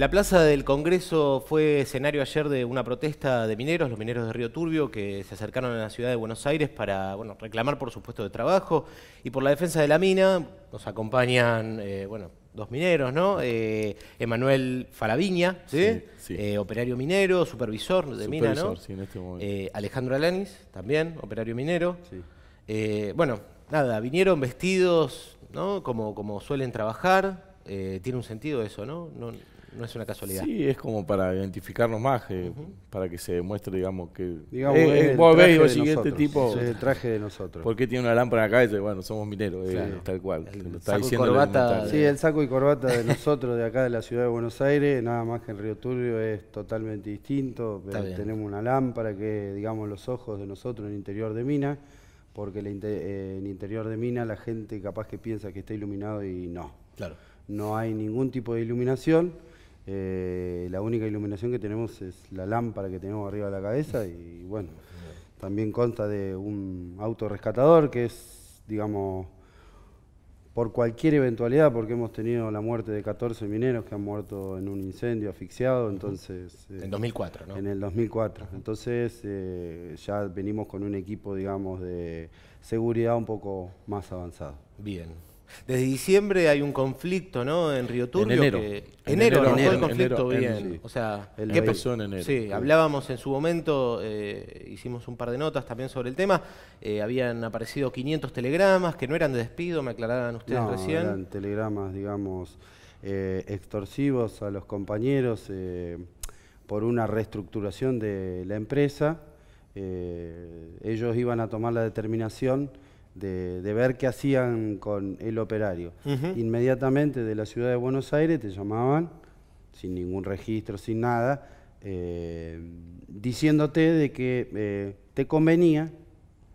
La plaza del Congreso fue escenario ayer de una protesta de mineros, los mineros de Río Turbio, que se acercaron a la ciudad de Buenos Aires para bueno, reclamar por su puesto de trabajo y por la defensa de la mina. Nos acompañan eh, bueno, dos mineros, ¿no? Eh, Emanuel Falaviña, ¿sí? Eh, operario minero, supervisor de mina, ¿no? Sí, este Alejandro Alanis, también, operario minero. bueno, nada, vinieron vestidos, ¿no? Como, como suelen trabajar. tiene un sentido eso, ¿no? no no es una casualidad. Sí, es como para identificarnos más, eh, para que se demuestre, digamos, que. Digamos, eh, tipo. Es el traje de nosotros. Porque tiene una lámpara en la cabeza? Bueno, somos mineros, eh, tal cual. El, saco y corbata, sí, el saco y corbata de nosotros, de acá de la ciudad de Buenos Aires, nada más que en Río Turbio es totalmente distinto. tenemos una lámpara que, digamos, los ojos de nosotros en el interior de mina porque eh, el en interior de mina la gente capaz que piensa que está iluminado y no. Claro. No hay ningún tipo de iluminación. Eh, la única iluminación que tenemos es la lámpara que tenemos arriba de la cabeza y bueno, también consta de un auto rescatador que es, digamos, por cualquier eventualidad, porque hemos tenido la muerte de 14 mineros que han muerto en un incendio asfixiado, entonces... Eh, en 2004, ¿no? En el 2004. Entonces eh, ya venimos con un equipo, digamos, de seguridad un poco más avanzado. Bien. Desde diciembre hay un conflicto, ¿no? En Río Turbio. En enero. enero, enero, el conflicto bien. O sea, ¿qué pasó en enero? Sí, hablábamos en su momento, eh, hicimos un par de notas también sobre el tema. Eh, habían aparecido 500 telegramas que no eran de despido, me aclaraban ustedes no, recién. Eran telegramas, digamos, eh, extorsivos a los compañeros por una reestructuración de la empresa. ellos iban a tomar la determinación de, ver qué hacían con el operario. Inmediatamente de la ciudad de Buenos Aires te llamaban, sin ningún registro, sin nada, eh, diciéndote de que eh, te convenía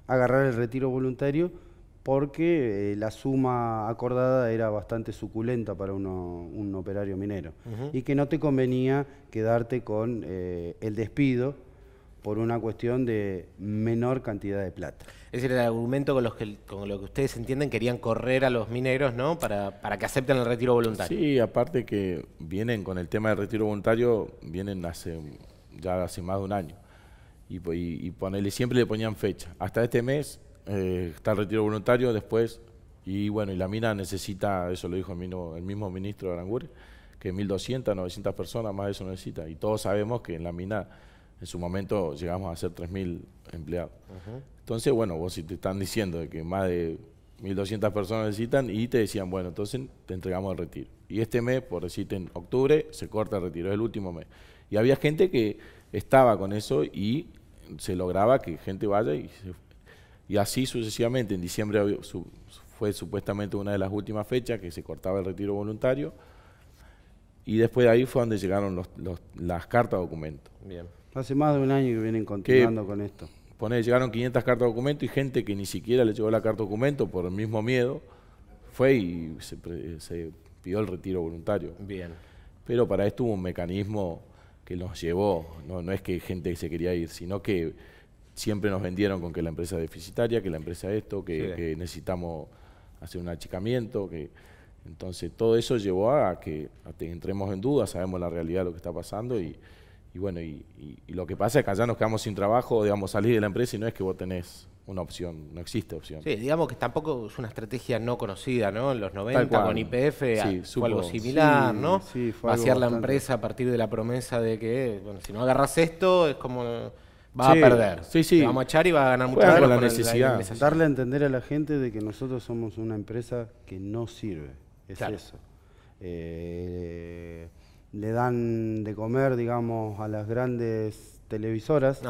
agarrar el retiro voluntario porque eh, la suma acordada era bastante suculenta para un operario minero y que no te convenía quedarte con el despido por una cuestión de menor cantidad de plata. Es decir, el argumento con, los que, lo que ustedes entienden querían correr a los mineros, ¿no? Para, para que acepten el retiro voluntario. Sí, aparte que vienen con el tema del retiro voluntario, vienen hace ya hace más de un año. Y, y, ponerle, siempre le ponían fecha. Hasta este mes eh, está el retiro voluntario, después, y bueno, y la mina necesita, eso lo dijo el mismo, ministro de que 1.200, 900 personas más de eso necesita. Y todos sabemos que en la mina en su momento llegamos a ser 3.000 empleados. Entonces, bueno, vos si te están diciendo que más de 1.200 personas necesitan y te decían, bueno, entonces te entregamos el retiro. Y este mes, por decirte, en octubre se corta el retiro, es el último mes. Y había gente que estaba con eso y se lograba que gente vaya y, y así sucesivamente. En diciembre fue supuestamente una de las últimas fechas que se cortaba el retiro voluntario y después de ahí fue donde llegaron las cartas de documento. Bien. Hace más de un año que vienen continuando con esto. Pone llegaron 500 cartas de documento y gente que ni siquiera le llegó la carta de documento por el mismo miedo fue y se, pidió el retiro voluntario. Bien. Pero para esto hubo un mecanismo que nos llevó, no, es que gente se quería ir, sino que siempre nos vendieron con que la empresa es deficitaria, que la empresa es esto, que, necesitamos hacer un achicamiento, que entonces todo eso llevó a que entremos en duda, sabemos la realidad de lo que está pasando y, y bueno, y, lo que pasa es que allá nos quedamos sin trabajo, digamos, salir de la empresa y no es que vos tenés una opción, no existe opción. Sí, digamos que tampoco es una estrategia no conocida, ¿no? En los 90 con IPF algo similar, ¿no? Sí, fue Vaciar la empresa a partir de la promesa de que, bueno, si no agarras esto, es como va a perder. Sí, sí. vamos a echar y va a ganar mucho dinero con la necesidad. Darle a entender a la gente de que nosotros somos una empresa que no sirve. Es eso. Eh, le dan de comer, digamos, a las grandes televisoras,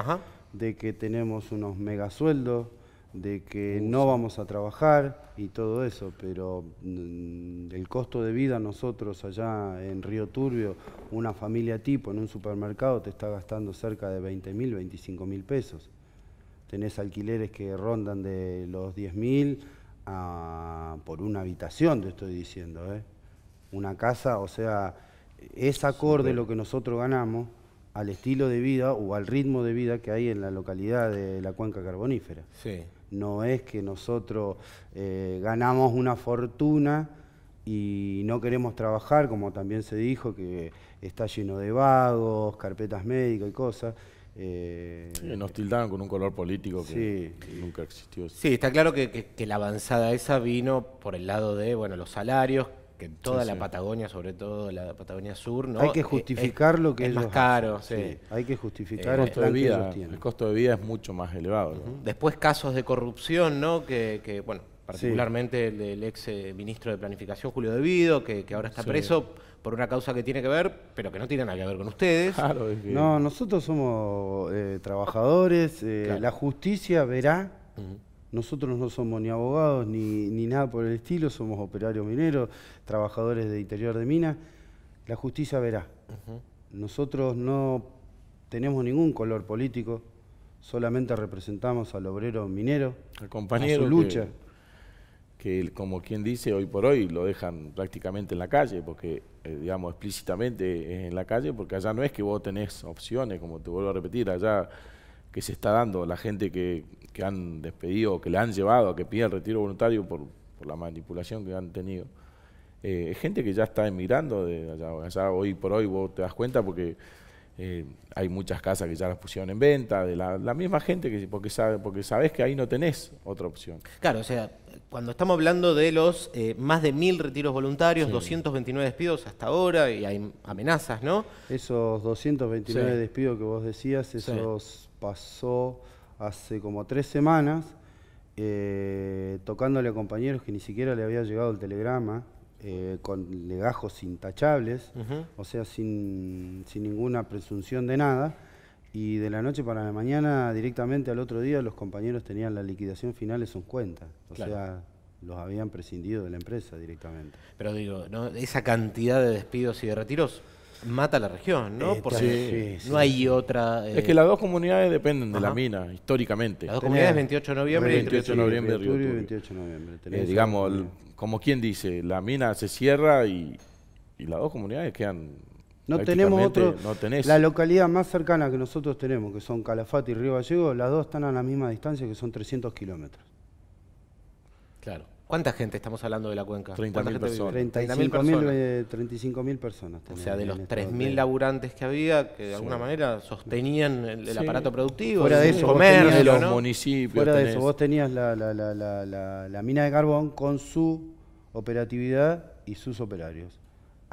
de que tenemos unos megasueldos, de que no vamos a trabajar y todo eso, pero mm, el costo de vida nosotros allá en Río Turbio, una familia tipo en un supermercado te está gastando cerca de 20 mil, 25 mil pesos. Tenés alquileres que rondan de los 10 mil por una habitación, te estoy diciendo. ¿eh? Una casa, o sea, es acorde lo que nosotros ganamos al estilo de vida o al ritmo de vida que hay en la localidad de la cuenca carbonífera. No es que nosotros eh, ganamos una fortuna y no queremos trabajar, como también se dijo, que está lleno de vagos, carpetas médicas y cosas. Eh, sí, nos tildaban con un color político que nunca existió. Sí, está claro que, que la avanzada esa vino por el lado de bueno los salarios, que toda la Patagonia, sobre todo la Patagonia Sur, ¿no? Hay que eh, justificar lo que es, más caro, sí. Hay que justificar eh, el, costo de vida. El costo de vida es mucho más elevado. Después casos de corrupción, ¿no? Que, bueno, particularmente el del ex eh, ministro de Planificación, Julio Devido, que, que ahora está preso por una causa que tiene que ver, pero que no tiene nada que ver con ustedes. No, nosotros somos trabajadores, la justicia verá nosotros no somos ni abogados ni, ni nada por el estilo, somos operarios mineros, trabajadores de interior de minas. La justicia verá. Nosotros no tenemos ningún color político, solamente representamos al obrero minero, en su lucha. Que, como quien dice, hoy por hoy lo dejan prácticamente en la calle, porque eh, digamos explícitamente es en la calle, porque allá no es que vos tenés opciones, como te vuelvo a repetir, allá que se está dando, la gente que, han despedido, que le han llevado a que pida el retiro voluntario por, la manipulación que han tenido. Eh, gente que ya está emigrando de allá, hoy por hoy vos te das cuenta porque eh, hay muchas casas que ya las pusieron en venta, de la, misma gente que porque sabe, porque sabes que ahí no tenés otra opción. Claro, o sea, cuando estamos hablando de los eh, más de mil retiros voluntarios, 229 despidos hasta ahora y hay amenazas, ¿no? Esos 229 despidos que vos decías, eso pasó hace como tres semanas, eh, tocándole a compañeros que ni siquiera le había llegado el telegrama, eh, con legajos intachables, o sea, sin ninguna presunción de nada y de la noche para la mañana, directamente al otro día, los compañeros tenían la liquidación final en sus cuentas. O sea, los habían prescindido de la empresa directamente. Pero digo, esa cantidad de despidos y de retiros mata a la región, ¿no? Porque no hay otra... Eh, es que las dos comunidades dependen de la mina, históricamente. Las dos comunidades, 28 de noviembre, y 28 de noviembre. Eh, digamos, como quien dice, la mina se cierra y, y las dos comunidades quedan no tenemos otro. La localidad más cercana que nosotros tenemos, que son Calafate y Río Gallego, las dos están a la misma distancia, que son 300 kilómetros. Claro. ¿Cuánta gente estamos hablando de la cuenca? 30.000 personas. 35.000 eh, personas. o sea, de los 3.000 laburantes que había, que de alguna manera sostenían el, aparato productivo, Fuera de eso, los municipios. Fuera de eso, vos tenías la, la, la mina de carbón con su operatividad y sus operarios.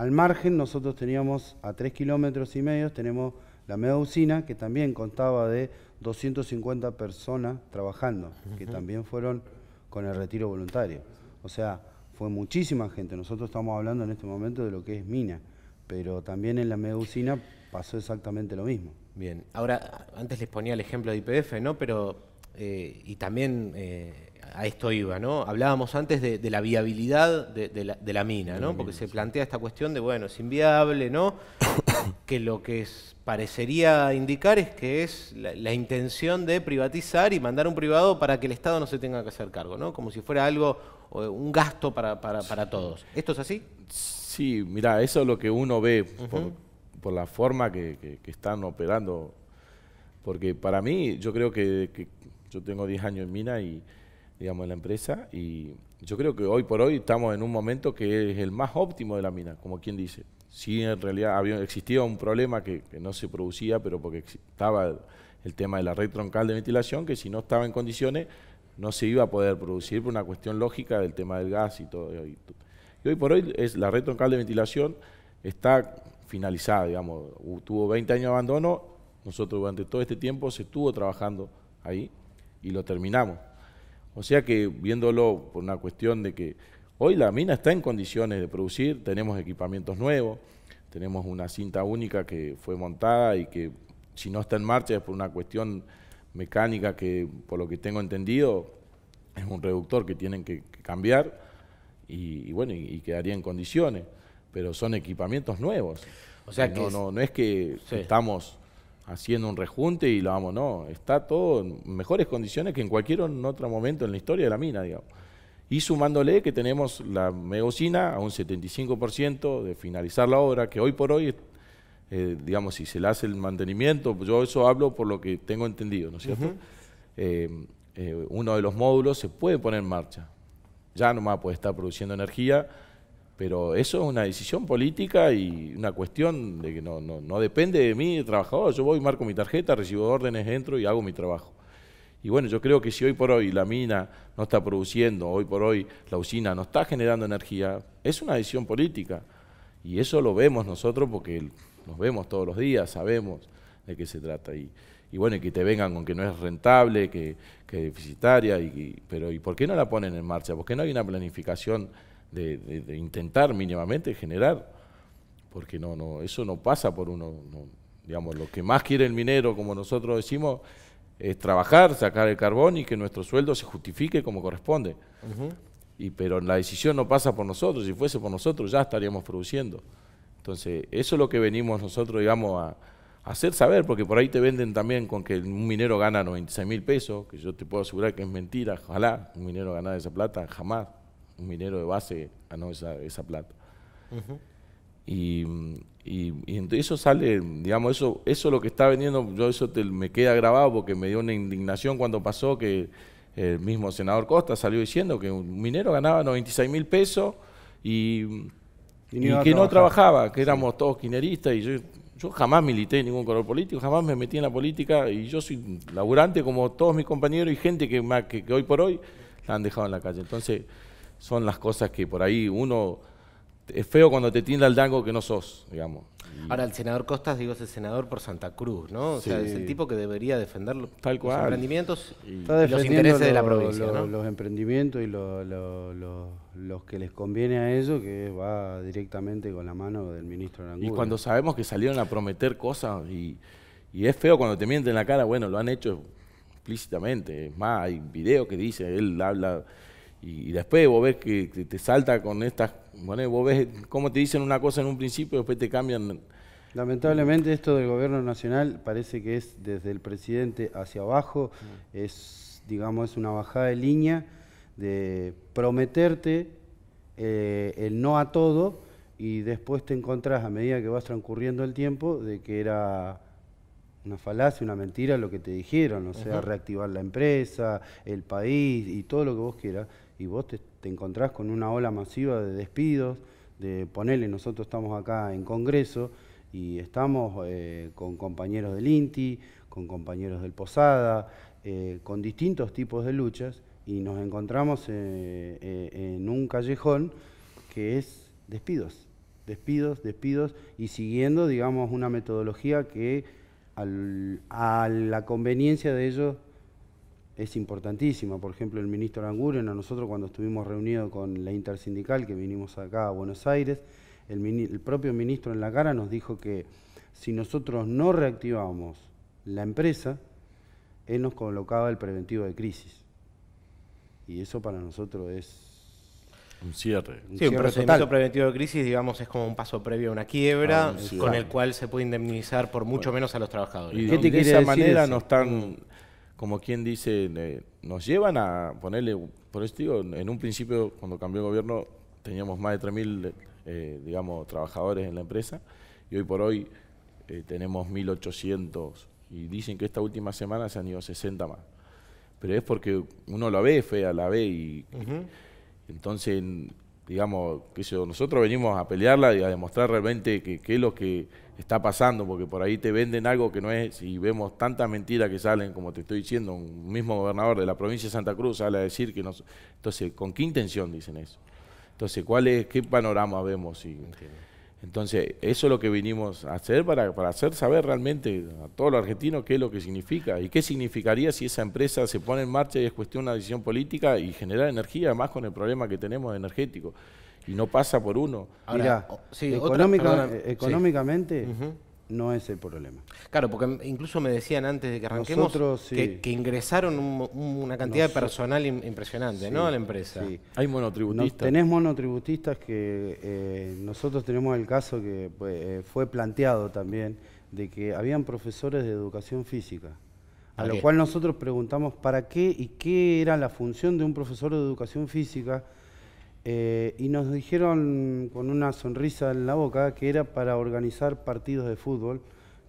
Al margen nosotros teníamos a tres kilómetros y medio, tenemos la media que también contaba de 250 personas trabajando, que también fueron con el retiro voluntario. O sea, fue muchísima gente. Nosotros estamos hablando en este momento de lo que es mina, pero también en la media pasó exactamente lo mismo. Bien, ahora antes les ponía el ejemplo de IPF, ¿no? Pero, eh, y también... Eh, a esto iba, ¿no? Hablábamos antes de, la viabilidad de, la, mina, ¿no? Porque se plantea esta cuestión de, bueno, es inviable, ¿no? que lo que parecería indicar es que es la, intención de privatizar y mandar un privado para que el Estado no se tenga que hacer cargo, ¿no? Como si fuera algo, un gasto para, todos. ¿Esto es así? Sí, mira, eso es lo que uno ve por, la forma que, están operando. Porque para mí, yo creo que yo tengo 10 años en mina y digamos, en la empresa. Y yo creo que hoy por hoy estamos en un momento que es el más óptimo de la mina, como quien dice. si en realidad había, existía un problema que, no se producía, pero porque estaba el tema de la red troncal de ventilación, que si no estaba en condiciones no se iba a poder producir por una cuestión lógica del tema del gas y todo. Y, y hoy por hoy es la red troncal de ventilación está finalizada, digamos, tuvo 20 años de abandono, nosotros durante todo este tiempo se estuvo trabajando ahí y lo terminamos. O sea que viéndolo por una cuestión de que hoy la mina está en condiciones de producir, tenemos equipamientos nuevos, tenemos una cinta única que fue montada y que si no está en marcha es por una cuestión mecánica que por lo que tengo entendido es un reductor que tienen que, cambiar y, bueno, y, quedaría en condiciones, pero son equipamientos nuevos. O sea que no, no, es que estamos haciendo un rejunte y lo vamos, no, está todo en mejores condiciones que en cualquier otro momento en la historia de la mina, digamos. Y sumándole que tenemos la megocina a un 75% de finalizar la obra, que hoy por hoy, eh, digamos, si se le hace el mantenimiento, yo eso hablo por lo que tengo entendido, ¿no cierto? Eh, eh, uno de los módulos se puede poner en marcha. Ya nomás puede estar produciendo energía pero eso es una decisión política y una cuestión de que no, no, depende de mí, trabajador. Yo voy, marco mi tarjeta, recibo órdenes, entro y hago mi trabajo. Y bueno, yo creo que si hoy por hoy la mina no está produciendo, hoy por hoy la usina no está generando energía, es una decisión política. Y eso lo vemos nosotros porque nos vemos todos los días, sabemos de qué se trata. Y, bueno, y que te vengan con que no es rentable, que, es deficitaria, y, pero ¿y por qué no la ponen en marcha? ¿Por qué no hay una planificación? de, intentar mínimamente generar, porque no, no, eso no pasa por uno, digamos, lo que más quiere el minero, como nosotros decimos, es trabajar, sacar el carbón y que nuestro sueldo se justifique como corresponde. y, pero la decisión no pasa por nosotros, si fuese por nosotros ya estaríamos produciendo. Entonces, eso es lo que venimos nosotros, digamos, a, a hacer saber, porque por ahí te venden también con que un minero gana 96 mil pesos, que yo te puedo asegurar que es mentira, ojalá un minero ganara esa plata, jamás minero de base ganó esa, esa plata. Y, y, eso sale, digamos, eso, eso lo que está vendiendo, yo eso me queda grabado porque me dio una indignación cuando pasó que el mismo senador Costa salió diciendo que un minero ganaba 96 mil pesos y, que no trabajaba, que éramos todos quineristas y yo, yo jamás milité en ningún color político, jamás me metí en la política y yo soy laburante como todos mis compañeros y gente que, que, que hoy por hoy la han dejado en la calle. Entonces, son las cosas que por ahí uno es feo cuando te tienda el dango que no sos, digamos. Ahora, el senador Costas, digo, es el senador por Santa Cruz, ¿no? O sea, es el tipo que debería defender los emprendimientos y los intereses de la provincia. Los emprendimientos y los que les conviene a ellos, que va directamente con la mano del ministro Y cuando sabemos que salieron a prometer cosas y, es feo cuando te mienten la cara, bueno, lo han hecho explícitamente. Es más, hay videos que dice, él habla y, después vos ves que, te salta con estas, bueno, vos ves cómo te dicen una cosa en un principio y después te cambian. Lamentablemente esto del gobierno nacional parece que es desde el presidente hacia abajo, mm. es digamos una bajada de línea de prometerte eh, el no a todo y después te encontrás a medida que vas transcurriendo el tiempo de que era una falacia, una mentira lo que te dijeron, o sea, reactivar la empresa, el país y todo lo que vos quieras y vos te, encontrás con una ola masiva de despidos, de ponerle, nosotros estamos acá en Congreso y estamos eh, con compañeros del INTI, con compañeros del Posada, eh, con distintos tipos de luchas y nos encontramos eh, en un callejón que es despidos, despidos, despidos y siguiendo, digamos, una metodología que a la conveniencia de ellos es importantísima. Por ejemplo, el ministro Angurio, a nosotros cuando estuvimos reunidos con la intersindical, que vinimos acá a Buenos Aires, el, propio ministro en la cara nos dijo que si nosotros no reactivamos la empresa, él nos colocaba el preventivo de crisis. Y eso para nosotros es un cierre. Un sí, procedimiento preventivo de crisis, digamos, es como un paso previo a una quiebra, ah, con el cual se puede indemnizar por mucho menos a los trabajadores. Y de esa manera no están como quien dice, eh, nos llevan a ponerle, por eso digo, en un principio cuando cambió el gobierno teníamos más de 3.000, eh, digamos, trabajadores en la empresa y hoy por hoy eh, tenemos 1.800 y dicen que esta última semana se han ido 60 más. Pero es porque uno la ve, fea la ve y entonces digamos, que nosotros venimos a pelearla y a demostrar realmente qué es lo que está pasando, porque por ahí te venden algo que no es, y vemos tantas mentiras que salen, como te estoy diciendo, un mismo gobernador de la provincia de Santa Cruz sale a decir que no... Entonces, ¿con qué intención dicen eso? Entonces, ¿cuál es, qué panorama vemos? Y, entonces, eso es lo que vinimos a hacer para, hacer saber realmente a todos los argentinos qué es lo que significa y qué significaría si esa empresa se pone en marcha y es cuestión de una decisión política y generar energía, además con el problema que tenemos energético. Y no pasa por uno. Ahora, Mira, sí, económica, eh, económicamente, no es el problema. Claro, porque incluso me decían antes de que arranquemos que, ingresaron una cantidad de personal impresionante, ¿no? A la empresa. Hay monotributistas. tenés monotributistas que eh, nosotros tenemos el caso que pues, eh, fue planteado también de que habían profesores de educación física, a lo cual nosotros preguntamos para qué y qué era la función de un profesor de educación física eh, y nos dijeron con una sonrisa en la boca que era para organizar partidos de fútbol,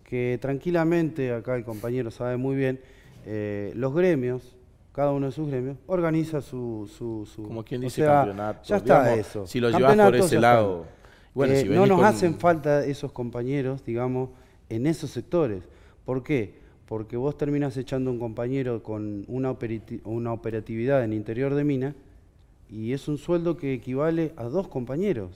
que tranquilamente, acá el compañero sabe muy bien, eh, los gremios, cada uno de sus gremios, organiza su... Como quien dice campeonato. Ya está eso. Si lo llevas por ese lado. Bueno, eh, no nos hacen falta esos compañeros, digamos, en esos sectores. ¿Por qué? Porque vos terminás echando un compañero con una, una operatividad en interior de mina y es un sueldo que equivale a dos compañeros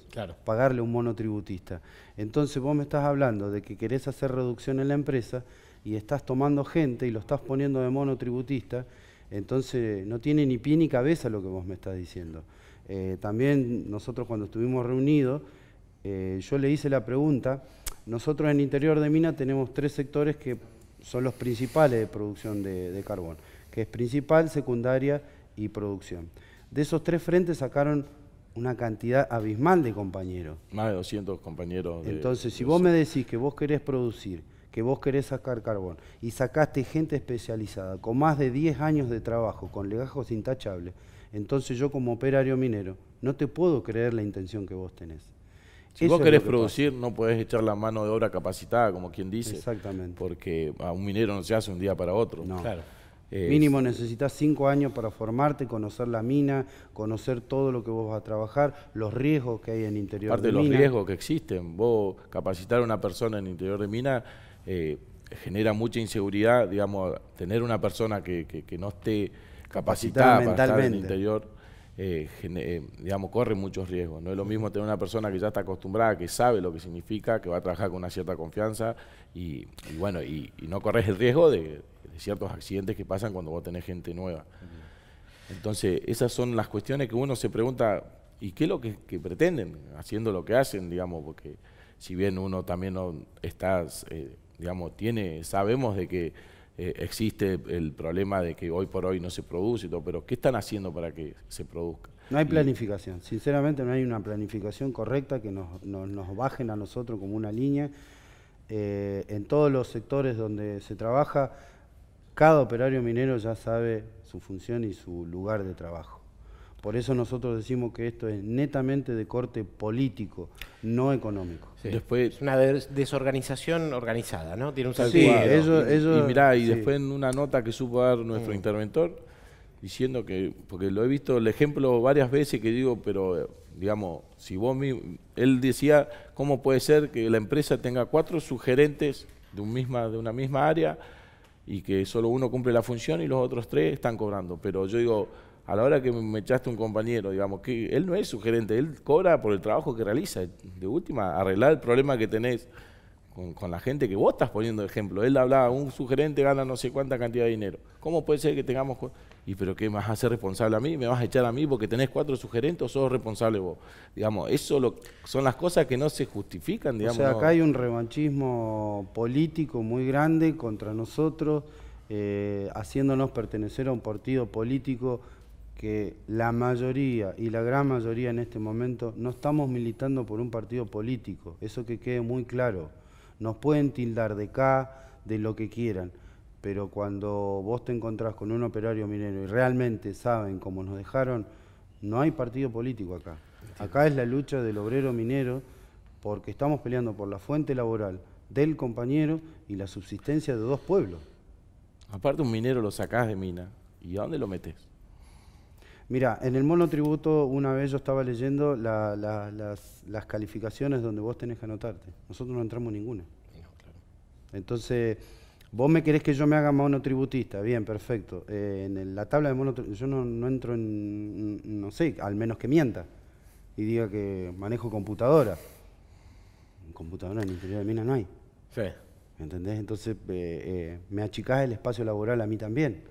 pagarle un monotributista. Entonces vos me estás hablando de que querés hacer reducción en la empresa y estás tomando gente y lo estás poniendo de monotributista, entonces no tiene ni pie ni cabeza lo que vos me estás diciendo. Eh, también nosotros cuando estuvimos reunidos, eh, yo le hice la pregunta, nosotros en el interior de mina tenemos tres sectores que son los principales de producción de, de carbón, que es principal, secundaria y producción. De esos tres frentes sacaron una cantidad abismal de compañeros. Más de 200 compañeros. Entonces, si vos me decís que vos querés producir, que vos querés sacar carbón y sacaste gente especializada con más de 10 años de trabajo, con legajos intachables, entonces yo como operario minero no te puedo creer la intención que vos tenés. Si vos querés producir, no podés echar la mano de obra capacitada, como quien dice. Exactamente. Porque a un minero no se hace un día para otro. No. Claro. Mínimo necesitas cinco años para formarte, conocer la mina, conocer todo lo que vos vas a trabajar, los riesgos que hay en interior de, mina. los riesgos que existen. Vos capacitar a una persona en el interior de mina eh, genera mucha inseguridad, digamos, tener una persona que, no esté capacitada para estar en el interior. Eh, eh, digamos, corre muchos riesgos. No es lo mismo tener una persona que ya está acostumbrada, que sabe lo que significa, que va a trabajar con una cierta confianza y, bueno, y no corres el riesgo de, eh, ciertos accidentes que pasan cuando vos tenés gente nueva. Entonces, esas son las cuestiones que uno se pregunta, ¿y qué es lo que, pretenden haciendo lo que hacen, digamos? Porque si bien uno también está, eh, digamos, tiene, sabemos de que eh, existe el problema de que hoy por hoy no se produce pero ¿qué están haciendo para que se produzca? No hay planificación, sinceramente no hay una planificación correcta que nos, bajen a nosotros como una línea. en todos los sectores donde se trabaja, cada operario minero ya sabe su función y su lugar de trabajo. Por eso nosotros decimos que esto es netamente de corte político, no económico. Después, es una desorganización organizada, ¿no? Tiene un Sí, ellos, y mirá, y después en una nota que supo dar nuestro mm. interventor, diciendo que, porque lo he visto el ejemplo varias veces que digo, pero eh, digamos, si vos mismo, él decía, ¿cómo puede ser que la empresa tenga cuatro sugerentes de, un misma, de una misma área? y que solo uno cumple la función y los otros tres están cobrando. Pero yo digo, a la hora que me echaste un compañero, digamos, que él no es su gerente, él cobra por el trabajo que realiza. De última, arreglar el problema que tenés con, la gente que vos estás poniendo de ejemplo. Él hablaba, un sugerente gana no sé cuánta cantidad de dinero. ¿Cómo puede ser que tengamos y pero ¿qué más vas a hacer responsable a mí? ¿Me vas a echar a mí porque tenés cuatro sugerentes o sos responsable vos? Digamos, eso son las cosas que no se justifican, digamos. O sea, acá hay un revanchismo político muy grande contra nosotros, eh, haciéndonos pertenecer a un partido político que la mayoría y la gran mayoría en este momento no estamos militando por un partido político, eso que quede muy claro. Nos pueden tildar de acá, de lo que quieran pero cuando vos te encontrás con un operario minero y realmente saben cómo nos dejaron, no hay partido político acá. Acá es la lucha del obrero minero porque estamos peleando por la fuente laboral del compañero y la subsistencia de dos pueblos. Aparte un minero lo sacás de mina, ¿y a dónde lo metes? Mira, en el monotributo una vez yo estaba leyendo las, calificaciones donde vos tenés que anotarte. Nosotros no entramos ninguna. Entonces Vos me querés que yo me haga monotributista, bien, perfecto. Eh, en la tabla de monotributista, yo no, entro en, no sé, al menos que mienta y diga que manejo computadora. Computadora en el interior de mina no hay. Sí. ¿Entendés? Entonces eh, eh, me achicás el espacio laboral a mí también.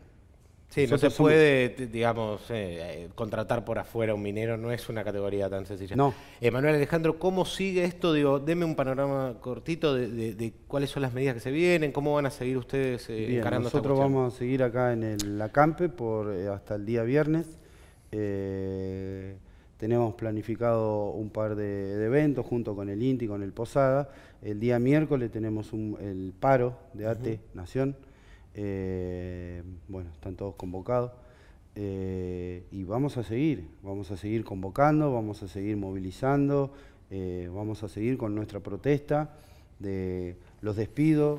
Sí, no se puede, digamos, eh, eh, contratar por afuera un minero, no es una categoría tan sencilla. No. Emanuel Alejandro, ¿cómo sigue esto? Digo, deme un panorama cortito de, cuáles son las medidas que se vienen, cómo van a seguir ustedes eh, Nosotros vamos a seguir acá en el acampe por, eh, hasta el día viernes. tenemos planificado un par de, eventos junto con el INTI, con el Posada. El día miércoles tenemos el paro de ATE Nación. Eh, bueno, están todos convocados. Eh, y vamos a seguir, vamos a seguir convocando, vamos a seguir movilizando, eh, vamos a seguir con nuestra protesta de los despidos,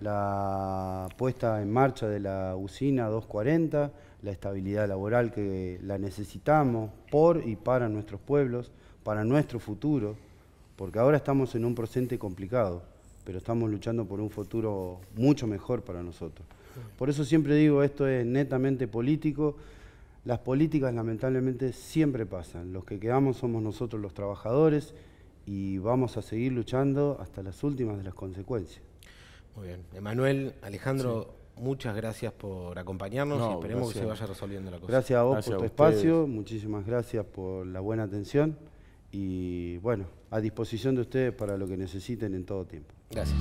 la puesta en marcha de la usina 240, la estabilidad laboral que la necesitamos por y para nuestros pueblos, para nuestro futuro, porque ahora estamos en un presente complicado pero estamos luchando por un futuro mucho mejor para nosotros. Por eso siempre digo, esto es netamente político. Las políticas lamentablemente siempre pasan. Los que quedamos somos nosotros los trabajadores y vamos a seguir luchando hasta las últimas de las consecuencias. Muy bien. Emanuel, Alejandro, muchas gracias por acompañarnos y esperemos que se vaya resolviendo la cosa. Gracias a vos por tu espacio, muchísimas gracias por la buena atención y bueno, a disposición de ustedes para lo que necesiten en todo tiempo. Gracias.